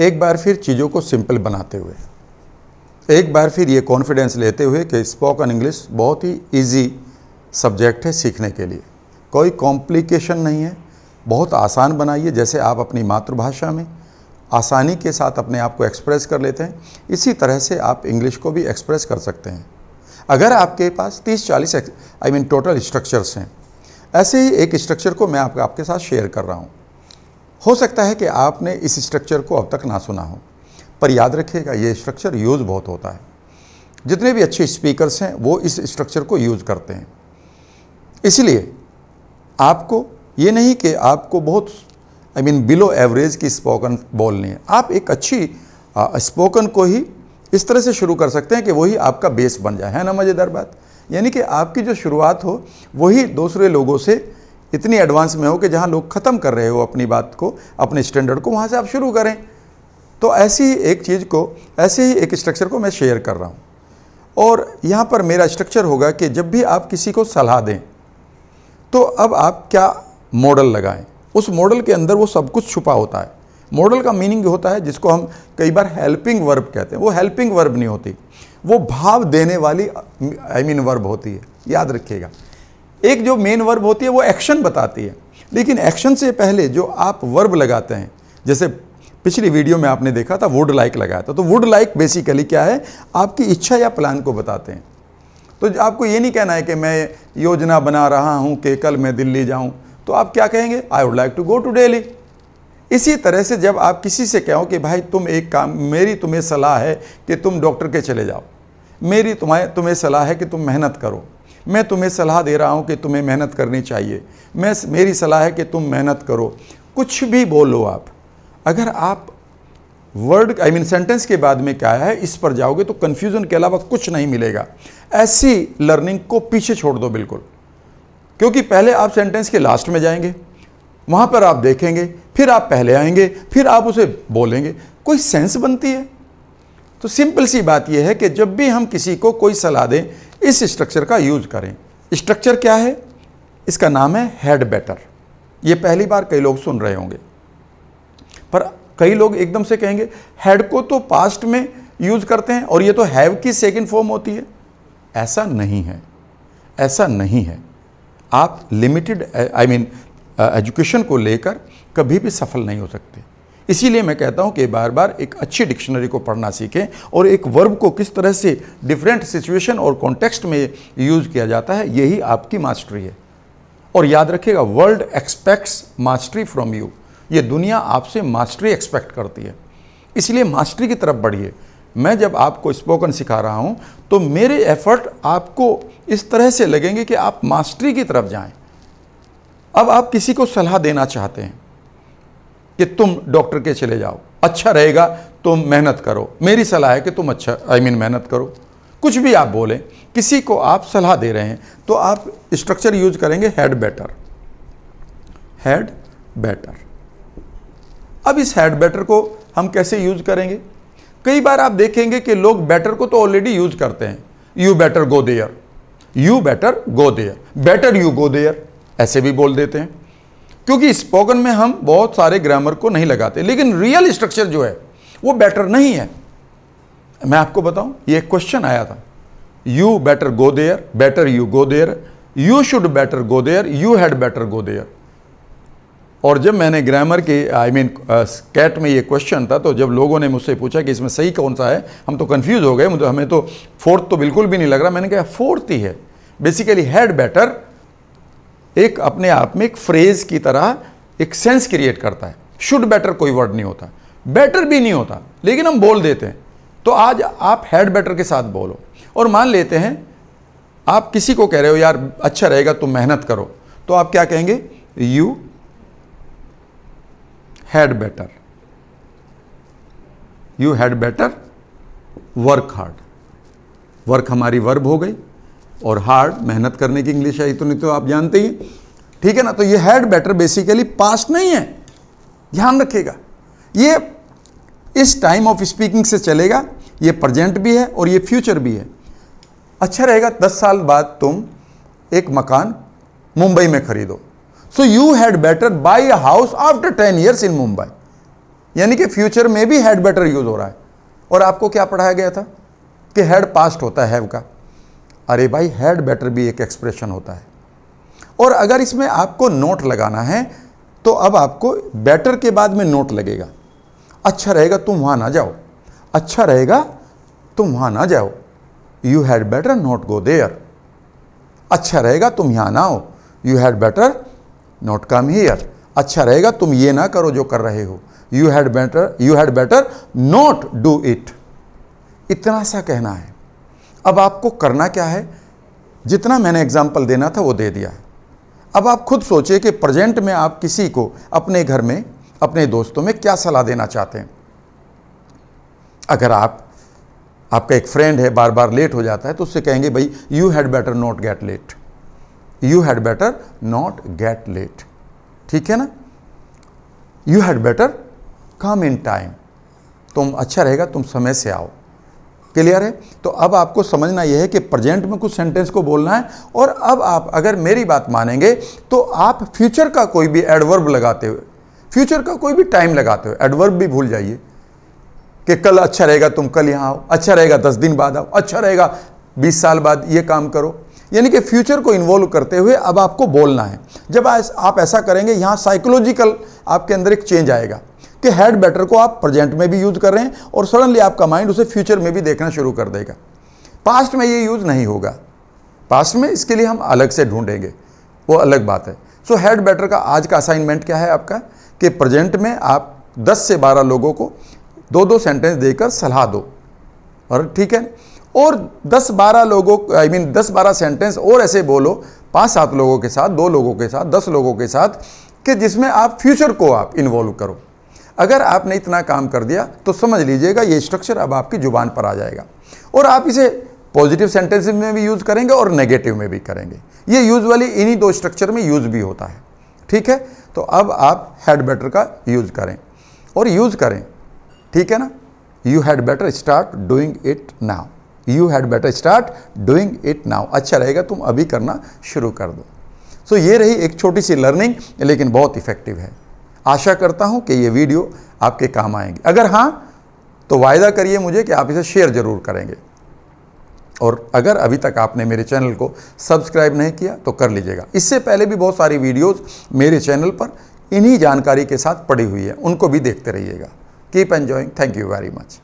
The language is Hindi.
एक बार फिर चीज़ों को सिंपल बनाते हुए एक बार फिर ये कॉन्फिडेंस लेते हुए कि स्पोकन इंग्लिश बहुत ही इजी सब्जेक्ट है सीखने के लिए कोई कॉम्प्लिकेशन नहीं है बहुत आसान बनाइए जैसे आप अपनी मातृभाषा में आसानी के साथ अपने आप को एक्सप्रेस कर लेते हैं इसी तरह से आप इंग्लिश को भी एक्सप्रेस कर सकते हैं अगर आपके पास 30-40 आई मीन टोटल स्ट्रक्चर्स हैं ऐसे ही एक स्ट्रक्चर को मैं आपके साथ शेयर कर रहा हूँ हो सकता है कि आपने इस स्ट्रक्चर को अब तक ना सुना हो पर याद रखिएगा ये स्ट्रक्चर यूज़ बहुत होता है जितने भी अच्छे स्पीकर्स हैं वो इस स्ट्रक्चर को यूज़ करते हैं इसलिए आपको ये नहीं कि आपको बहुत आई मीन बिलो एवरेज की स्पोकन बोलनी है आप एक अच्छी स्पोकन को ही इस तरह से शुरू कर सकते हैं कि वही आपका बेस बन जाए है ना मज़ेदार बात यानी कि आपकी जो शुरुआत हो वही दूसरे लोगों से इतनी एडवांस में हो कि जहाँ लोग ख़त्म कर रहे हो अपनी बात को अपने स्टैंडर्ड को वहाँ से आप शुरू करें तो ऐसी ही एक चीज़ को ऐसे ही एक स्ट्रक्चर को मैं शेयर कर रहा हूँ और यहाँ पर मेरा स्ट्रक्चर होगा कि जब भी आप किसी को सलाह दें तो अब आप क्या मॉडल लगाएं उस मॉडल के अंदर वो सब कुछ छुपा होता है मॉडल का मीनिंग होता है जिसको हम कई बार हेल्पिंग वर्ब कहते हैं वो हेल्पिंग वर्ब नहीं होती वो भाव देने वाली I I mean mean verb होती है याद रखिएगा एक जो मेन वर्ब होती है वो एक्शन बताती है लेकिन एक्शन से पहले जो आप वर्ब लगाते हैं जैसे पिछली वीडियो में आपने देखा था वुड लाइक लगाया था तो वुड लाइक बेसिकली क्या है आपकी इच्छा या प्लान को बताते हैं तो आपको ये नहीं कहना है कि मैं योजना बना रहा हूँ कि कल मैं दिल्ली जाऊँ तो आप क्या कहेंगे I would like to go to Delhi इसी तरह से जब आप किसी से कहो कि भाई तुम एक काम मेरी तुम्हें सलाह है कि तुम डॉक्टर के चले जाओ मेरी तुम्हें तुम्हें सलाह है कि तुम मेहनत करो मैं तुम्हें सलाह दे रहा हूँ कि तुम्हें मेहनत करनी चाहिए मैं मेरी सलाह है कि तुम मेहनत करो कुछ भी बोलो आप अगर आप वर्ड आई मीन सेंटेंस के बाद में क्या है इस पर जाओगे तो कन्फ्यूज़न के अलावा कुछ नहीं मिलेगा ऐसी लर्निंग को पीछे छोड़ दो बिल्कुल क्योंकि पहले आप सेंटेंस के लास्ट में जाएंगे वहाँ पर आप देखेंगे फिर आप पहले आएंगे फिर आप उसे बोलेंगे कोई सेंस बनती है तो सिंपल सी बात यह है कि जब भी हम किसी को कोई सलाह दें इस स्ट्रक्चर का यूज करें स्ट्रक्चर क्या है इसका नाम है हेड बैटर ये पहली बार कई लोग सुन रहे होंगे पर कई लोग एकदम से कहेंगे हेड को तो पास्ट में यूज करते हैं और ये तो हैव की सेकेंड फॉर्म होती है ऐसा नहीं है ऐसा नहीं है आप लिमिटेड आई मीन एजुकेशन को लेकर कभी भी सफल नहीं हो सकते इसीलिए मैं कहता हूँ कि बार बार एक अच्छी डिक्शनरी को पढ़ना सीखें और एक वर्ब को किस तरह से डिफरेंट सिचुएशन और कॉन्टेक्स्ट में यूज़ किया जाता है यही आपकी मास्टरी है और याद रखिएगा world expects mastery from you ये दुनिया आपसे मास्टरी एक्सपेक्ट करती है इसलिए मास्टरी की तरफ बढ़िए मैं जब आपको स्पोकन सिखा रहा हूँ तो मेरे एफर्ट आपको इस तरह से लगेंगे कि आप मास्टरी की तरफ जाएं। अब आप किसी को सलाह देना चाहते हैं कि तुम डॉक्टर के चले जाओ अच्छा रहेगा तुम मेहनत करो मेरी सलाह है कि तुम अच्छा आई I मीन mean, मेहनत करो कुछ भी आप बोलें किसी को आप सलाह दे रहे हैं तो आप स्ट्रक्चर यूज करेंगे हेड बेटर हेड बेटर अब इस हेड बेटर को हम कैसे यूज करेंगे कई बार आप देखेंगे कि लोग बेटर को तो ऑलरेडी यूज करते हैं you better go there you better go there better you go there ऐसे भी बोल देते हैं क्योंकि स्पोकन में हम बहुत सारे ग्रामर को नहीं लगाते लेकिन रियल स्ट्रक्चर जो है वो बेटर नहीं है मैं आपको बताऊं ये क्वेश्चन आया था you better go there better you go there you should better go there you had better go there और जब मैंने ग्रामर के आई मीन कैट में ये क्वेश्चन था तो जब लोगों ने मुझसे पूछा कि इसमें सही कौन सा है हम तो कंफ्यूज हो गए मुझे हमें तो फोर्थ तो बिल्कुल भी नहीं लग रहा मैंने कहा फोर्थ ही है बेसिकली हैड बेटर एक अपने आप में एक फ्रेज की तरह एक सेंस क्रिएट करता है शुड बेटर कोई वर्ड नहीं होता बेटर भी नहीं होता लेकिन हम बोल देते हैं तो आज आप हैड बेटर के साथ बोलो और मान लेते हैं आप किसी को कह रहे हो यार अच्छा रहेगा तुम मेहनत करो तो आप क्या कहेंगे you had better you had better work hard work हमारी वर्ब हो गई और हार्ड मेहनत करने की इंग्लिश है तो नहीं तो आप जानते ही ठीक है ना तो ये हैड बेटर बेसिकली पास्ट नहीं है ध्यान रखिएगा ये इस टाइम ऑफ स्पीकिंग से चलेगा ये प्रजेंट भी है और ये फ्यूचर भी है अच्छा रहेगा दस साल बाद तुम एक मकान मुंबई में खरीदो so you had better buy a house after ten years in Mumbai यानी कि फ्यूचर में भी हैड बेटर यूज हो रहा है और आपको क्या पढ़ाया गया था कि हैड पास्ट होता है हैव का अरे भाई हैड बेटर भी एक एक्सप्रेशन होता है और अगर इसमें आपको नोट लगाना है तो अब आपको बेटर के बाद में नोट लगेगा अच्छा रहेगा तुम वहाँ ना जाओ अच्छा रहेगा तुम वहाँ ना जाओ you had better not go there अच्छा रहेगा तुम यहाँ ना हो you had better not come here अच्छा रहेगा तुम ये ना करो जो कर रहे हो you had better you had better not do it इतना सा कहना है अब आपको करना क्या है जितना मैंने एग्जाम्पल देना था वो दे दिया अब आप खुद सोचिए कि प्रेजेंट में आप किसी को अपने घर में अपने दोस्तों में क्या सलाह देना चाहते हैं अगर आप आपका एक फ्रेंड है बार बार लेट हो जाता है तो उससे कहेंगे भाई you had better not get late you had better not get late ठीक है ना you had better come in time तुम अच्छा रहेगा तुम समय से आओ क्लियर है तो अब आपको समझना यह है कि प्रेजेंट में कुछ सेंटेंस को बोलना है और अब आप अगर मेरी बात मानेंगे तो आप फ्यूचर का कोई भी एडवर्ब लगाते हुए फ्यूचर का कोई भी टाइम लगाते हुए एडवर्ब भी भूल जाइए कि कल अच्छा रहेगा तुम कल यहाँ आओ अच्छा रहेगा दस दिन बाद आओ अच्छा रहेगा बीस साल बाद ये काम करो यानी कि फ्यूचर को इन्वॉल्व करते हुए अब आपको बोलना है जब आप ऐसा करेंगे यहाँ साइकोलॉजिकल आपके अंदर एक चेंज आएगा कि हेड बैटर को आप प्रेजेंट में भी यूज़ कर रहे हैं और सडनली आपका माइंड उसे फ्यूचर में भी देखना शुरू कर देगा पास्ट में ये यूज़ नहीं होगा पास्ट में इसके लिए हम अलग से ढूंढेंगे वो अलग बात है सो हेड बैटर का आज का असाइनमेंट क्या है आपका कि प्रेजेंट में आप दस से बारह लोगों को दो दो सेंटेंस देकर सलाह दो और ठीक है और 10-12 लोगों आई मीन दस 10-12 सेंटेंस और ऐसे बोलो पाँच सात लोगों के साथ दो लोगों के साथ दस लोगों के साथ कि जिसमें आप फ्यूचर को आप इन्वॉल्व करो अगर आपने इतना काम कर दिया तो समझ लीजिएगा ये स्ट्रक्चर अब आपकी ज़ुबान पर आ जाएगा और आप इसे पॉजिटिव सेंटेंस में भी यूज़ करेंगे और नेगेटिव में भी करेंगे ये यूजुअली इन्हीं दो स्ट्रक्चर में यूज़ भी होता है ठीक है तो अब आप हैड बेटर का यूज़ करें और यूज़ करें ठीक है ना you had better start doing it now you had better start doing it now अच्छा रहेगा तुम अभी करना शुरू कर दो सो so, ये रही एक छोटी सी लर्निंग लेकिन बहुत इफेक्टिव है आशा करता हूँ कि ये वीडियो आपके काम आएंगे अगर हाँ तो वायदा करिए मुझे कि आप इसे शेयर ज़रूर करेंगे और अगर अभी तक आपने मेरे चैनल को सब्सक्राइब नहीं किया तो कर लीजिएगा इससे पहले भी बहुत सारी वीडियोस मेरे चैनल पर इन्हीं जानकारी के साथ पड़ी हुई है उनको भी देखते रहिएगा keep enjoying thank you very much